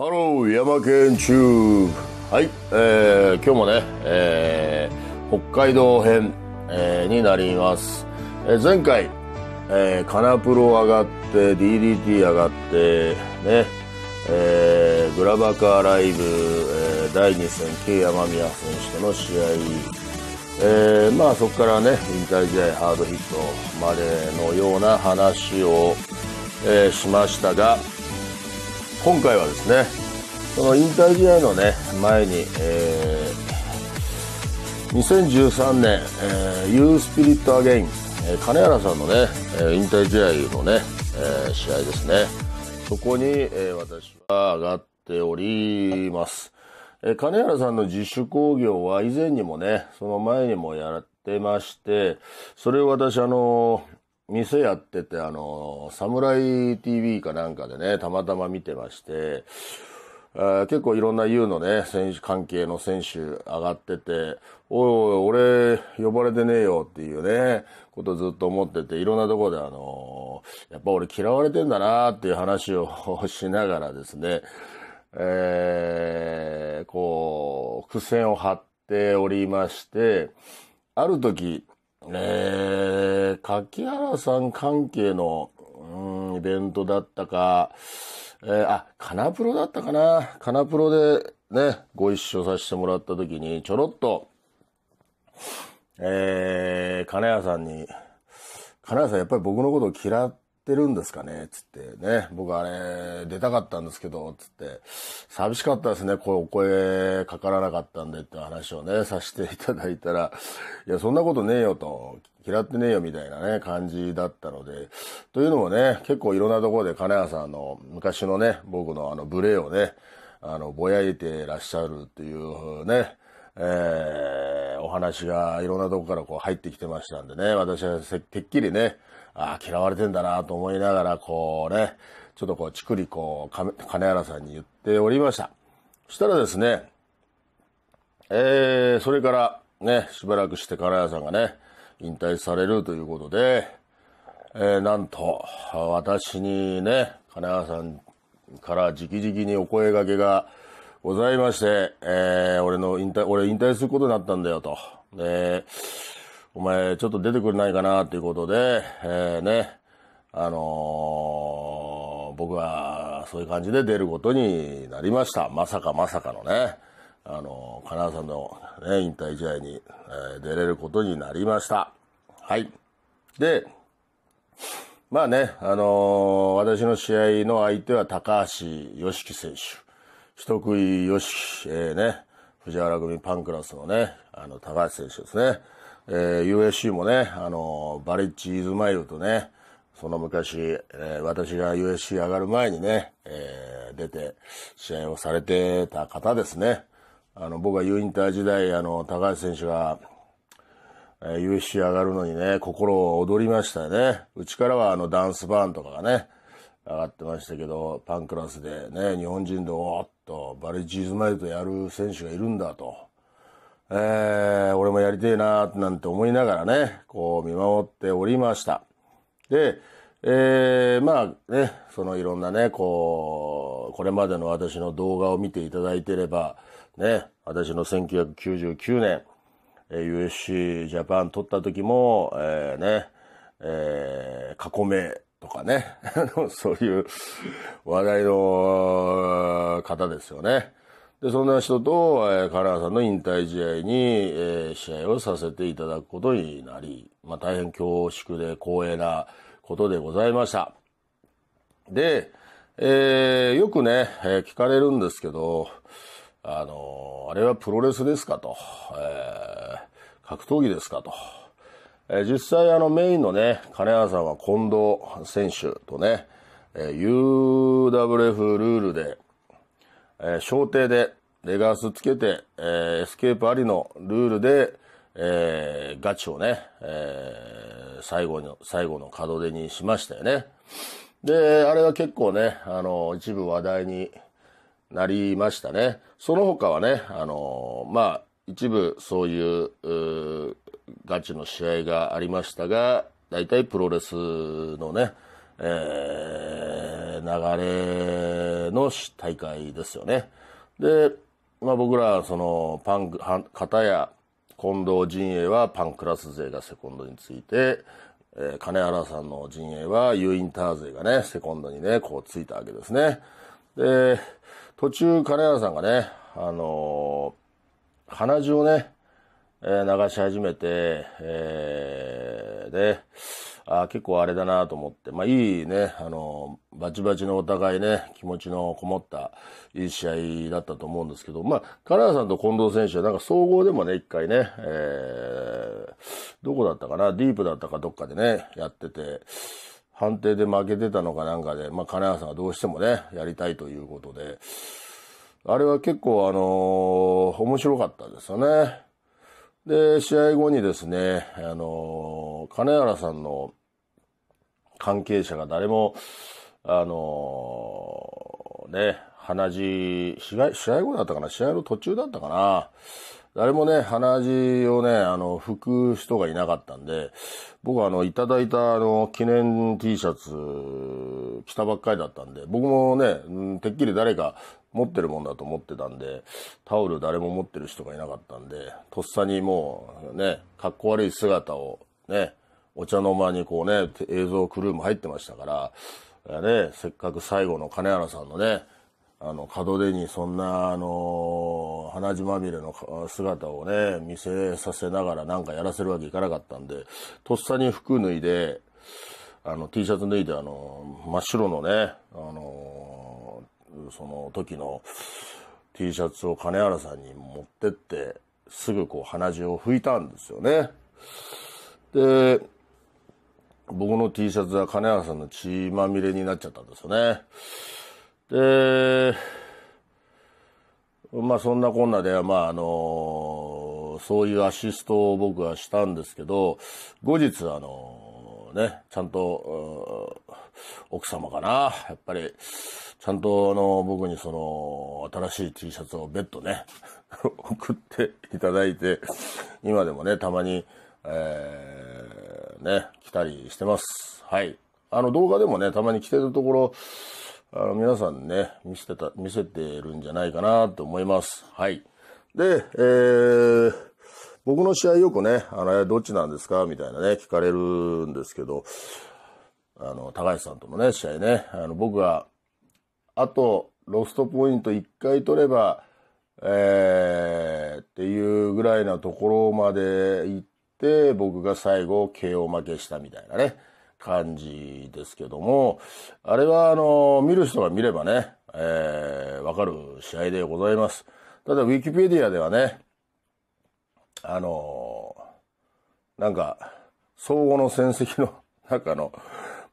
ハロー、ヤマケンチューブ。はい、えー、今日もね、えー、北海道編、えー、になります。えー、前回、えー、カナプロ上がって、DDT 上がって、ね、えー、グラバカーライブ、えー、第2戦、K 山宮選手との試合、えー、まあそこからね、引退試合ハードヒットまでのような話を、えー、しましたが、今回はですねその引退試合のね前に、えー、2013年、えー、ユースピリットアゲイン、えー、金原さんのね、え引退試合のね、えー、試合ですねそこに、えー、私は上がっております、えー、金原さんの自主興行は以前にもねその前にもやってましてそれを私あのー店やってて、あの、サムライ TV かなんかでね、たまたま見てまして、え結構いろんな U のね、選手、関係の選手上がってて、おいおい、俺、呼ばれてねえよっていうね、ことずっと思ってて、いろんなとこであのやっぱ俺嫌われてんだなっていう話をしながらですね、えー、こう、伏線を張っておりまして、ある時、えー、柿原さん関係の、うん、イベントだったか、えー、あ、カナプロだったかな。カナプロでね、ご一緒させてもらった時に、ちょろっと、えー、金谷さんに、金谷さんやっぱり僕のことを嫌っってるんですかねつってね。僕あれ、出たかったんですけど、つって。寂しかったですね。こうお声かからなかったんでって話をね、させていただいたら、いや、そんなことねえよと、嫌ってねえよみたいなね、感じだったので。というのもね、結構いろんなところで金谷さんの昔のね、僕のあの、ブレをね、あの、ぼやいてらっしゃるっていうね、えー、お話がいろんなとこからこう入ってきてましたんでね、私はてっきりね、ああ、嫌われてんだなと思いながら、こうね、ちょっとこう、ちくりこう、金原さんに言っておりました。そしたらですね、えー、それからね、しばらくして金谷さんがね、引退されるということで、えー、なんと、私にね、金原さんから直々にお声掛けがございまして、えー、俺の引退、俺引退することになったんだよと。で、えーお前ちょっと出てくれないかなということで、えー、ね、あのー、僕はそういう感じで出ることになりました。まさかまさかのね、あのー、金沢さんの、ね、引退試合に、えー、出れることになりました。はい。で、まあね、あの私の試合の相手は高橋良樹選手。人食い良樹、えー、ね、藤原組パンクラスのね、あの、高橋選手ですね。えー、USC もね、あの、バレッジ・イズマイルとね、その昔、えー、私が USC 上がる前にね、えー、出て試合をされてた方ですね。あの、僕は U インター時代、あの、高橋選手が、えー、USC 上がるのにね、心を踊りましたよね。うちからはあの、ダンスバーンとかがね、上がってましたけど、パンクラスでね、日本人でおっと、バレッジ・イズマイルとやる選手がいるんだと。えー、俺もやりてえなーなんて思いながらね、こう見守っておりました。で、えー、まあね、そのいろんなね、こう、これまでの私の動画を見ていただいてれば、ね、私の1999年、USC ジャパン取った時も、えー、ね、えー、去名とかね、そういう話題の方ですよね。で、そんな人と、えー、金原さんの引退試合に、えー、試合をさせていただくことになり、まあ、大変恐縮で光栄なことでございました。で、えー、よくね、えー、聞かれるんですけど、あのー、あれはプロレスですかと、えー、格闘技ですかと、えー、実際あのメインのね、金原さんは近藤選手とね、えー、UWF ルールで、えー、小艇でレガースつけて、えー、エスケープありのルールで、えー、ガチをね、えー、最後の、最後の門出にしましたよね。で、あれは結構ね、あの、一部話題になりましたね。その他はね、あの、まあ、一部そういうガチの試合がありましたが、大体プロレスのね、えー、流れの大会ですよね。で、まあ、僕ら、その、パン、片や近藤陣営はパンクラス勢がセコンドについて、えー、金原さんの陣営はユインター勢がね、セコンドにね、こうついたわけですね。で、途中金原さんがね、あのー、鼻血をね、えー、流し始めて、えー、で、あ結構あれだなと思って、まあ、いいね、あの、バチバチのお互いね、気持ちのこもったいい試合だったと思うんですけど、まあ、金田さんと近藤選手はなんか総合でもね、一回ね、えー、どこだったかな、ディープだったかどっかでね、やってて、判定で負けてたのかなんかで、まあ、金谷さんはどうしてもね、やりたいということで、あれは結構あのー、面白かったですよね。で、試合後にですね、あのー、金原さんの関係者が誰も、あのー、ね、鼻血、試合、試合後だったかな試合の途中だったかな誰もね、鼻血をね、あの、拭く人がいなかったんで、僕はあの、いただいたあの、記念 T シャツ、着たばっかりだったんで、僕もね、うん、てっきり誰か持ってるもんだと思ってたんで、タオル誰も持ってる人がいなかったんで、とっさにもう、ね、かっこ悪い姿を、ね、お茶の間にこうね、映像クルーも入ってましたから、ね、せっかく最後の金原さんのね、あの、門出にそんな、あの、鼻血まみれの姿をね、見せさせながらなんかやらせるわけいかなかったんで、とっさに服脱いで、あの、T シャツ脱いで、あの、真っ白のね、あの、その時の T シャツを金原さんに持ってって、すぐこう鼻血を拭いたんですよね。で、僕の T シャツは金原さんの血まみれになっちゃったんですよね。で、まあそんなこんなで、まああの、そういうアシストを僕はしたんですけど、後日あの、ね、ちゃんと、奥様かな、やっぱり、ちゃんとあの、僕にその、新しい T シャツをベッドね、送っていただいて、今でもね、たまに、えーね、来たりしてます。はい。あの動画でもね、たまに着てるところ、あの皆さんね、見せてた、見せてるんじゃないかなと思います。はい。で、えー、僕の試合よくね、あの、どっちなんですかみたいなね、聞かれるんですけど、あの、高橋さんとのね、試合ね、あの、僕が、あと、ロストポイント1回取れば、えー、っていうぐらいなところまで行っ、僕が最後 KO 負けしたみたいなね、感じですけども、あれはあの、見る人が見ればね、えー、わかる試合でございます。ただ、ウィキペディアではね、あのー、なんか、相互の戦績の 中の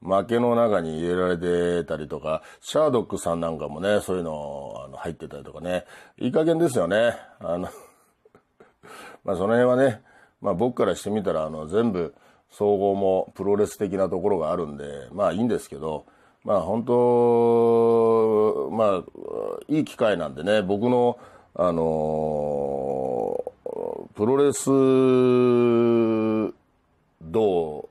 負けの中に入れられてたりとか、シャードックさんなんかもね、そういうのあの入ってたりとかね、いい加減ですよね。あの まあその辺はね、まあ僕からしてみたら、あの、全部、総合もプロレス的なところがあるんで、まあいいんですけど、まあ本当、まあ、いい機会なんでね、僕の、あのー、プロレス道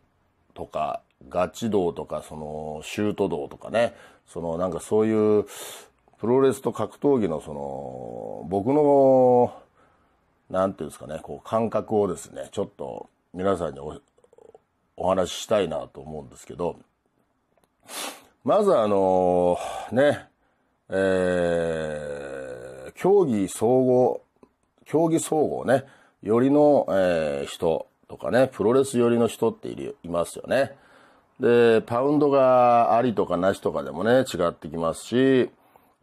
とか、ガチ道とか、その、シュート道とかね、その、なんかそういう、プロレスと格闘技のその、僕の何て言うんですかね、こう感覚をですね、ちょっと皆さんにお話ししたいなと思うんですけど、まずあのね、えー、競技総合、競技総合ね、よりの、えー、人とかね、プロレス寄りの人っているいますよね。で、パウンドがありとかなしとかでもね、違ってきますし、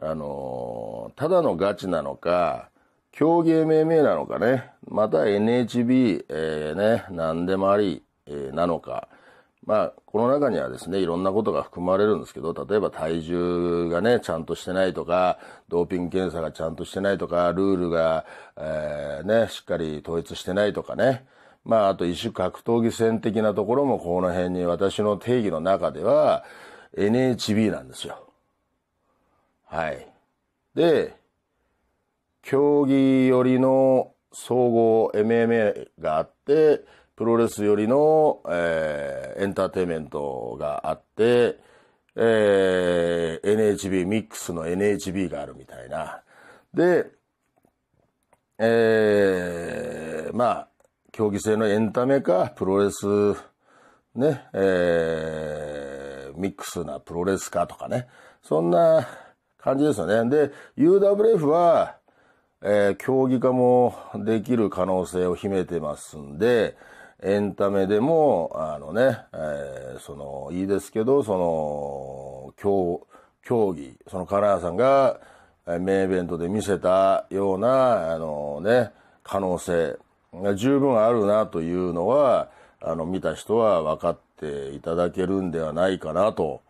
あのー、ただのガチなのか、競芸命名なのかね、また NHB、えー、ね、何でもあり、えー、なのか、まあ、この中にはですね、いろんなことが含まれるんですけど、例えば体重がね、ちゃんとしてないとか、ドーピング検査がちゃんとしてないとか、ルールが、えー、ね、しっかり統一してないとかね。まあ、あと、異種格闘技戦的なところも、この辺に私の定義の中では、NHB なんですよ。はい。で、競技よりの総合 MMA があって、プロレスよりの、えー、エンターテイメントがあって、えー、NHB、ミックスの NHB があるみたいな。で、えー、まあ、競技性のエンタメか、プロレス、ね、えー、ミックスなプロレスかとかね。そんな感じですよね。で、UWF は、えー、競技化もできる可能性を秘めてますんで、エンタメでも、あのね、えー、その、いいですけど、その、競、競技、その金谷さんが、名イベントで見せたような、あのね、可能性が十分あるなというのは、あの、見た人は分かっていただけるんではないかなと、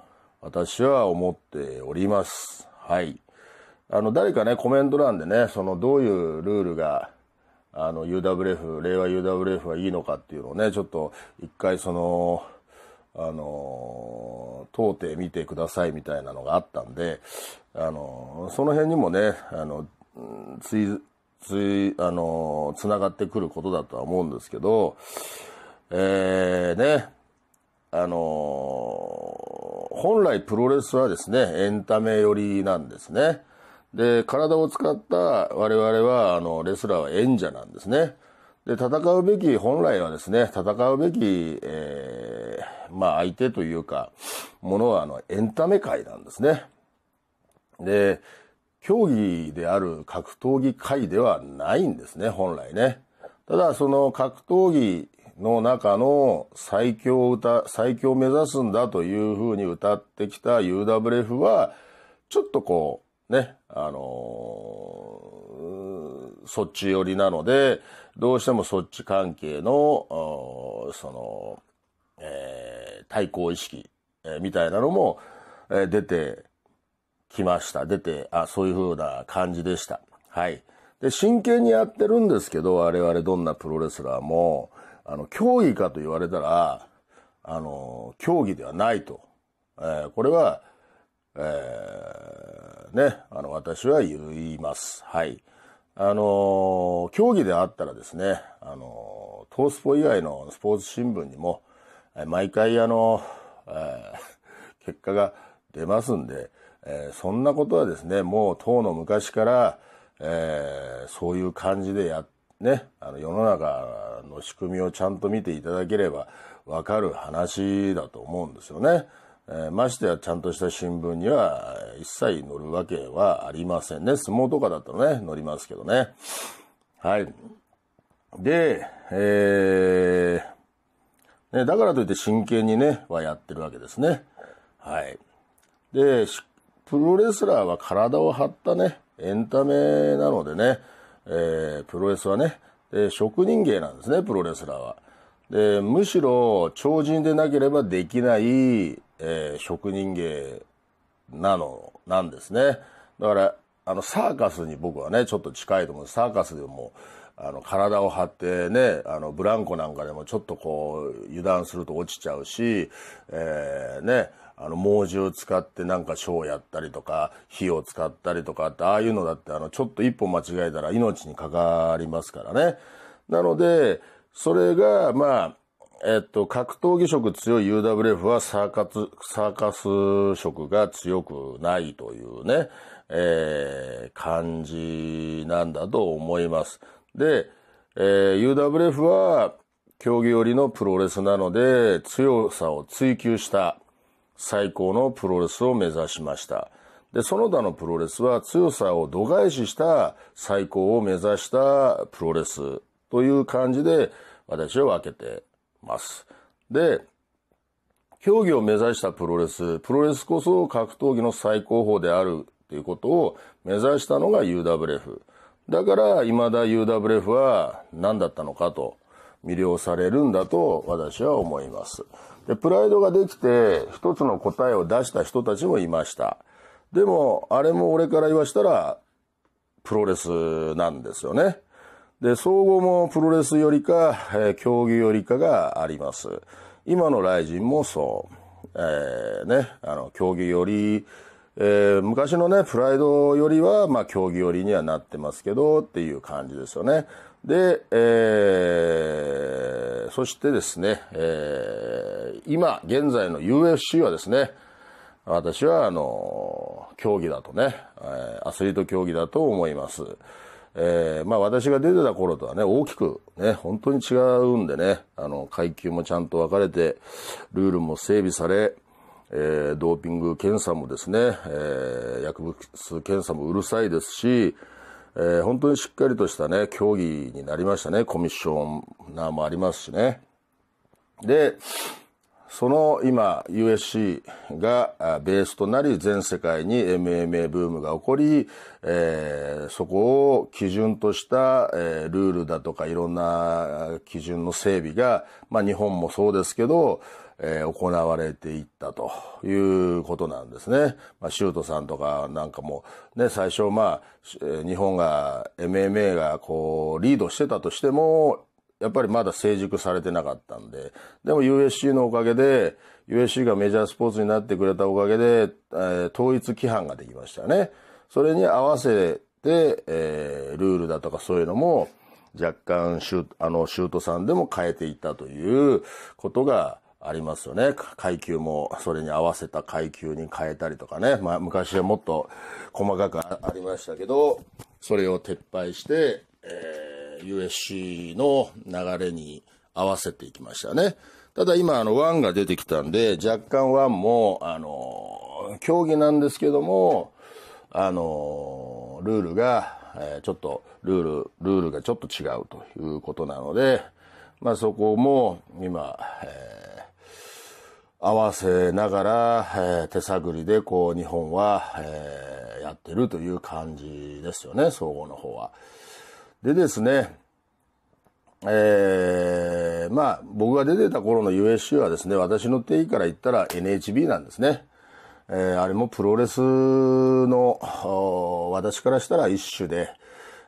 私は思っております。はい。あの、誰かね、コメント欄でね、その、どういうルールが、あの、UWF、令和 UWF はいいのかっていうのをね、ちょっと、一回その、あの、到底てみてくださいみたいなのがあったんで、あの、その辺にもね、あの、つい、つい、あの、つながってくることだとは思うんですけど、えー、ね、あの、本来プロレスはですね、エンタメ寄りなんですね。で、体を使った我々は、あの、レスラーは演者なんですね。で、戦うべき、本来はですね、戦うべき、えー、まあ相手というか、ものはあの、エンタメ界なんですね。で、競技である格闘技界ではないんですね、本来ね。ただ、その格闘技の中の最強を歌、最強を目指すんだというふうに歌ってきた UWF は、ちょっとこう、ね、あの、そっち寄りなので、どうしてもそっち関係の、その、えー、対抗意識、えー、みたいなのも、えー、出てきました。出て、あ、そういう風な感じでした。はい。で、真剣にやってるんですけど、我々どんなプロレスラーも、あの、競技かと言われたら、あの、競技ではないと。えー、これは、えー、ね、あの、私は言います。はい。あの、競技であったらですね、あの、トースポ以外のスポーツ新聞にも、毎回あの、えー、結果が出ますんで、えー、そんなことはですね、もう当の昔から、えー、そういう感じでや、ね、あの世の中の仕組みをちゃんと見ていただければわかる話だと思うんですよね。えー、ましてやちゃんとした新聞には一切載るわけはありませんね。相撲とかだとね、載りますけどね。はい。で、えー、ね、だからといって真剣にね、はやってるわけですね。はい。で、プロレスラーは体を張ったね、エンタメなのでね、えー、プロレスはね、え職人芸なんですね、プロレスラーは。で、むしろ超人でなければできないえー、職人芸なの、なんですね。だから、あの、サーカスに僕はね、ちょっと近いと思うんです。サーカスでも、あの、体を張ってね、あの、ブランコなんかでもちょっとこう、油断すると落ちちゃうし、えー、ね、あの、猛獣を使ってなんかショーやったりとか、火を使ったりとかって、ああいうのだって、あの、ちょっと一歩間違えたら命に関わりますからね。なので、それが、まあ、えっと、格闘技色強い UWF はサーカス、サーカス色が強くないというね、えー、感じなんだと思います。で、えー、UWF は競技寄りのプロレスなので、強さを追求した最高のプロレスを目指しました。で、その他のプロレスは強さを度外視した最高を目指したプロレスという感じで私は分けてます。で、競技を目指したプロレス、プロレスこそ格闘技の最高峰であるということを目指したのが UWF。だから未だ UWF は何だったのかと魅了されるんだと私は思います。で、プライドができて一つの答えを出した人たちもいました。でも、あれも俺から言わしたらプロレスなんですよね。で、総合もプロレスよりか、えー、競技よりかがあります。今のライジンもそう。えー、ね、あの、競技より、えー、昔のね、プライドよりは、まあ、競技よりにはなってますけど、っていう感じですよね。で、えー、そしてですね、えー、今、現在の UFC はですね、私は、あの、競技だとね、アスリート競技だと思います。えー、まあ私が出てた頃とはね、大きくね、本当に違うんでね、あの、階級もちゃんと分かれて、ルールも整備され、えー、ドーピング検査もですね、えー、薬物検査もうるさいですし、えー、本当にしっかりとしたね、競技になりましたね。コミッショナーもありますしね。で、その今 USC がベースとなり全世界に MMA ブームが起こり、えー、そこを基準とした、えー、ルールだとかいろんな基準の整備が、まあ、日本もそうですけど、えー、行われていったということなんですね。まあ、シュートさんとかなんかもね、最初まあ、日本が MMA がこうリードしてたとしてもやっぱりまだ成熟されてなかったんで、でも USC のおかげで、USC がメジャースポーツになってくれたおかげで、えー、統一規範ができましたね。それに合わせて、えー、ルールだとかそういうのも、若干シュあの、シュートさんでも変えていったということがありますよね。階級も、それに合わせた階級に変えたりとかね。まあ、昔はもっと細かくありましたけど、それを撤廃して、えー USC の流れに合わせていきましたね。ただ今、あの、1が出てきたんで、若干1も、あの、競技なんですけども、あの、ルールが、えちょっと、ルール、ルールがちょっと違うということなので、まあそこも今、えー、合わせながら、えー、手探りでこう日本は、えー、やってるという感じですよね、総合の方は。でですね、えー、まあ、僕が出てた頃の USC はですね、私の定義から言ったら NHB なんですね。えー、あれもプロレスの、私からしたら一種で、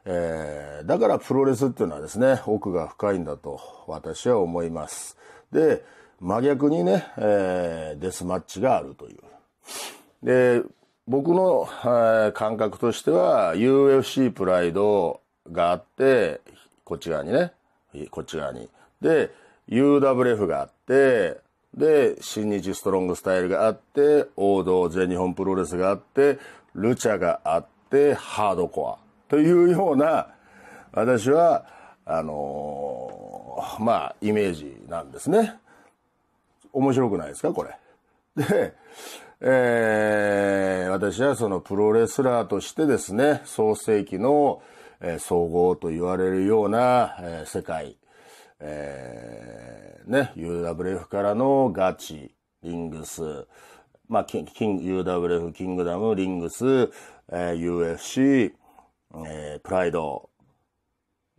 えー、だからプロレスっていうのはですね、奥が深いんだと私は思います。で、真逆にね、えー、デスマッチがあるという。で、僕の、えー、感覚としては UFC プライド、があって、こっち側にね、こっち側に。で、UWF があって、で、新日ストロングスタイルがあって、王道全日本プロレスがあって、ルチャがあって、ハードコア。というような、私は、あのー、まあ、イメージなんですね。面白くないですかこれ。で、えー、私はそのプロレスラーとしてですね、創世紀の、えー、総合と言われるような、えー、世界、えー、ね、UWF からのガチ、リングス、まあ、キン、UWF、キングダム、リングス、えー、UFC、えー、プライド、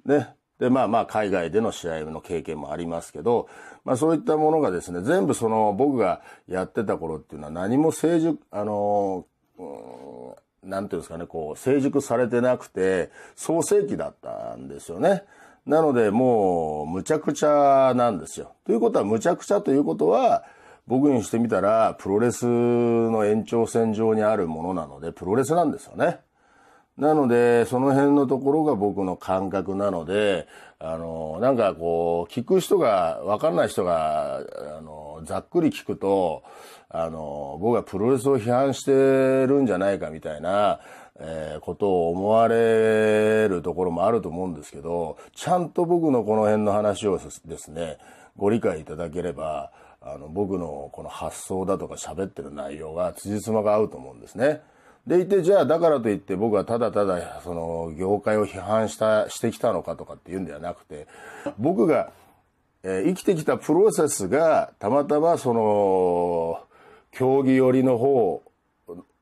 ね。で、まあまあ、海外での試合の経験もありますけど、まあそういったものがですね、全部その僕がやってた頃っていうのは何も成熟、あのー、なんていうんですかね、こう、成熟されてなくて、創世期だったんですよね。なので、もう、むちゃくちゃなんですよ。ということは、むちゃくちゃということは、僕にしてみたら、プロレスの延長線上にあるものなので、プロレスなんですよね。なので、その辺のところが僕の感覚なので、あの、なんかこう、聞く人が、わかんない人が、あの、ざっくり聞くと、あの、僕はプロレスを批判してるんじゃないかみたいな、えー、ことを思われるところもあると思うんですけど、ちゃんと僕のこの辺の話をですね、ご理解いただければ、あの、僕のこの発想だとか喋ってる内容が辻褄が合うと思うんですね。でいて、じゃあだからといって僕はただただ、その、業界を批判した、してきたのかとかっていうんではなくて、僕が、えー、生きてきたプロセスが、たまたまその、競技寄りの方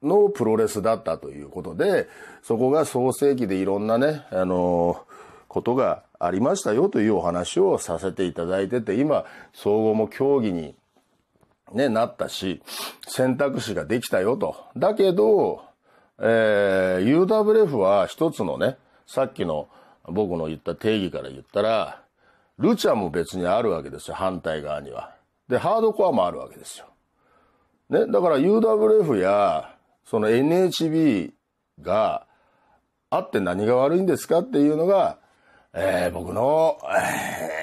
のプロレスだったということで、そこが創世期でいろんなね、あのことがありましたよというお話をさせていただいてて、今、総合も競技に、ね、なったし、選択肢ができたよと。だけど、えー、UWF は一つのね、さっきの僕の言った定義から言ったら、ルチャも別にあるわけですよ、反対側には。で、ハードコアもあるわけですよ。ね、だから UWF や、その NHB があって何が悪いんですかっていうのが、えー、僕の、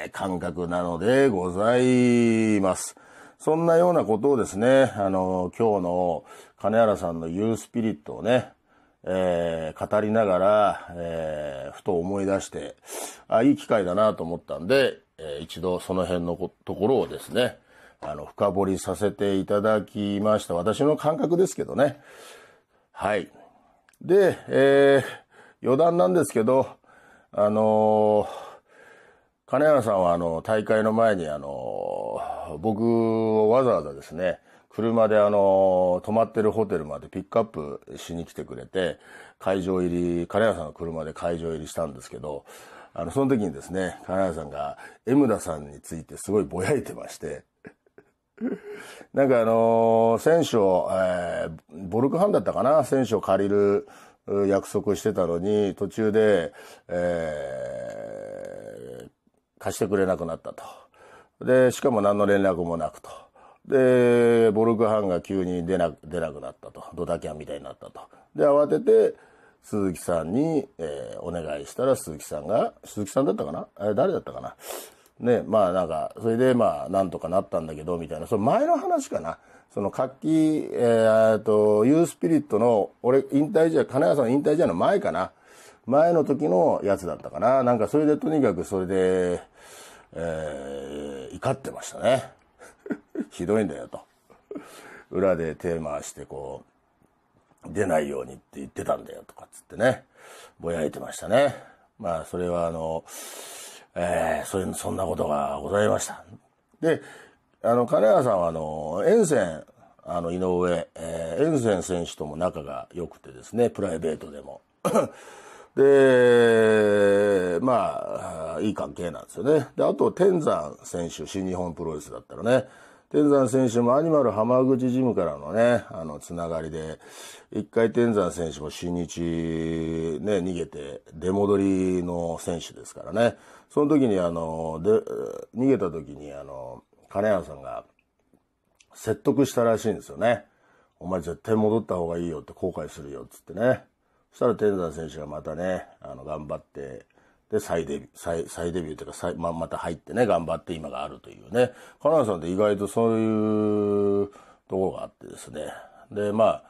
えー、感覚なのでございます。そんなようなことをですね、あの、今日の金原さんのユースピリットをね、えー、語りながら、えー、ふと思い出して、あ、いい機会だなと思ったんで、えー、一度その辺のところをですね、あの、深掘りさせていただきました。私の感覚ですけどね。はい。で、えー、余談なんですけど、あのー、金原さんはあの、大会の前にあのー、僕をわざわざですね、車であの、泊まってるホテルまでピックアップしに来てくれて、会場入り、金原さんの車で会場入りしたんですけど、あの、その時にですね、金原さんが、エムダさんについてすごいぼやいてまして、なんかあの選手を、えー、ボルクハンだったかな選手を借りる約束してたのに、途中で、えー、貸してくれなくなったと。で、しかも何の連絡もなくと。で、ボルクハンが急に出な出なくなったと。ドタキャンみたいになったと。で、慌てて、鈴木さんに、えー、お願いしたら鈴木さんが、鈴木さんだったかなえ誰だったかなね、まあなんか、それでまあなんとかなったんだけど、みたいな、その前の話かな。その活気、えー、っと、ユースピリットの、俺、引退試合、金谷さんの引退試合の前かな。前の時のやつだったかな。なんかそれでとにかくそれで、えー、怒ってましたね。ひどいんだよと。裏でテーマしてこう、出ないようにって言ってたんだよとかっつってね、ぼやいてましたね。まあそれはあの、えー、そういう、そんなことがございました。で、あの、金谷さんは、あの、沿線、あの、井上、えー、沿線選手とも仲が良くてですね、プライベートでも。で、まあ、いい関係なんですよね。で、あと、天山選手、新日本プロレスだったらね、天山選手もアニマル浜口ジムからのね、あの、つながりで、一回天山選手も新日、ね、逃げて、出戻りの選手ですからね。その時に、あの、で、逃げた時に、あの、金谷さんが、説得したらしいんですよね。お前絶対戻った方がいいよって後悔するよっつってね。そしたら天山選手がまたね、あの、頑張って、で、再デビュー、再、再デビューというか、再、ま、また入ってね、頑張って今があるというね。金谷さんって意外とそういうところがあってですね。で、ま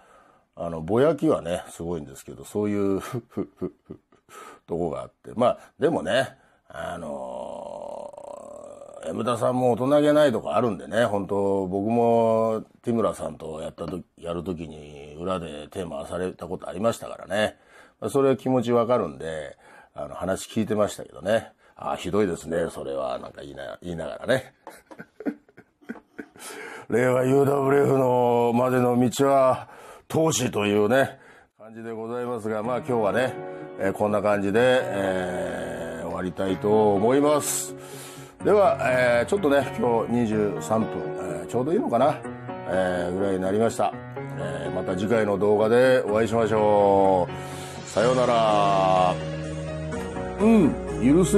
あ、あの、ぼやきはね、すごいんですけど、そういう とこがあって。まあ、でもね、あのー、M 田さんも大人げないとかあるんでね、本当僕も、ティムラさんとやったとやるときに、裏で手回されたことありましたからね。それは気持ちわかるんで、あの、話聞いてましたけどね。ああ、ひどいですね、それは、なんか言いな、言いながらね。令和 UWF のまでの道は、投資というね、感じでございますが、まあ今日はね、えー、こんな感じで、えー、終わりたいと思います。では、えー、ちょっとね、今日23分、えちょうどいいのかな、えぐらいになりました。えまた次回の動画でお会いしましょう。さようなら。嗯，严肃。